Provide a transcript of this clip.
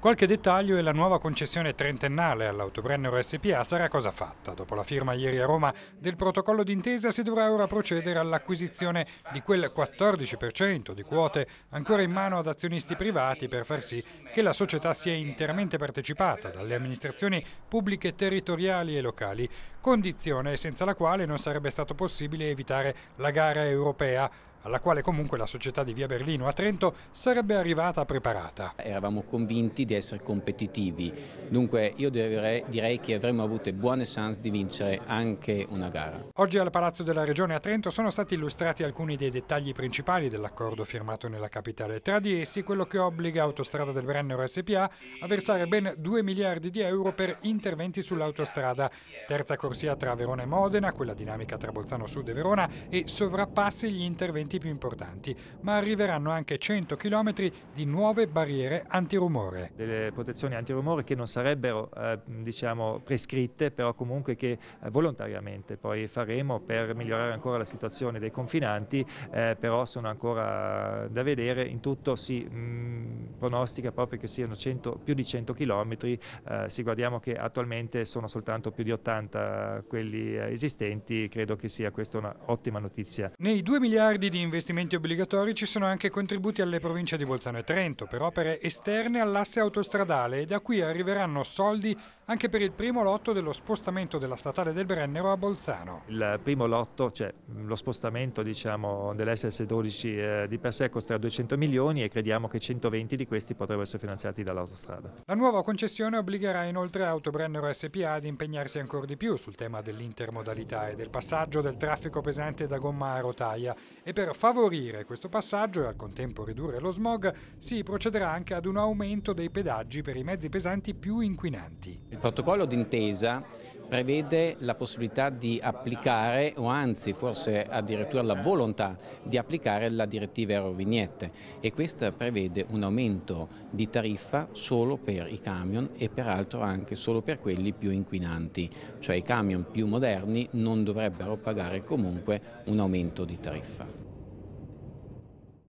Qualche dettaglio e la nuova concessione trentennale all'Autobrennero SPA sarà cosa fatta. Dopo la firma ieri a Roma del protocollo d'intesa si dovrà ora procedere all'acquisizione di quel 14% di quote ancora in mano ad azionisti privati per far sì che la società sia interamente partecipata dalle amministrazioni pubbliche territoriali e locali, condizione senza la quale non sarebbe stato possibile evitare la gara europea alla quale comunque la società di Via Berlino a Trento sarebbe arrivata preparata. Eravamo convinti di essere competitivi, dunque io direi, direi che avremmo avuto buone chance di vincere anche una gara. Oggi al Palazzo della Regione a Trento sono stati illustrati alcuni dei dettagli principali dell'accordo firmato nella capitale, tra di essi quello che obbliga Autostrada del Brennero SPA a versare ben 2 miliardi di euro per interventi sull'autostrada, terza corsia tra Verona e Modena, quella dinamica tra Bolzano Sud e Verona e sovrappassi gli interventi interventi più importanti, ma arriveranno anche 100 km di nuove barriere antirumore. Delle protezioni antirumore che non sarebbero eh, diciamo, prescritte, però comunque che eh, volontariamente poi faremo per migliorare ancora la situazione dei confinanti, eh, però sono ancora da vedere, in tutto si... Mh, mm, pronostica proprio che siano 100, più di 100 km, eh, se guardiamo che attualmente sono soltanto più di 80 eh, quelli eh, esistenti, credo che sia questa un'ottima notizia. Nei 2 miliardi di investimenti obbligatori ci sono anche contributi alle province di Bolzano e Trento per opere esterne all'asse autostradale e da qui arriveranno soldi anche per il primo lotto dello spostamento della statale del Brennero a Bolzano. Il primo lotto, cioè lo spostamento diciamo, dell'SS12 eh, di sé costerà 200 milioni e crediamo che 120 di questi potrebbero essere finanziati dall'autostrada. La nuova concessione obbligherà inoltre Autobrennero SPA ad impegnarsi ancora di più sul tema dell'intermodalità e del passaggio del traffico pesante da gomma a rotaia e per favorire questo passaggio e al contempo ridurre lo smog si procederà anche ad un aumento dei pedaggi per i mezzi pesanti più inquinanti. Il protocollo d'intesa prevede la possibilità di applicare o anzi forse addirittura la volontà di applicare la direttiva Eurovignette e questa prevede un aumento di tariffa solo per i camion e peraltro anche solo per quelli più inquinanti, cioè i camion più moderni non dovrebbero pagare comunque un aumento di tariffa.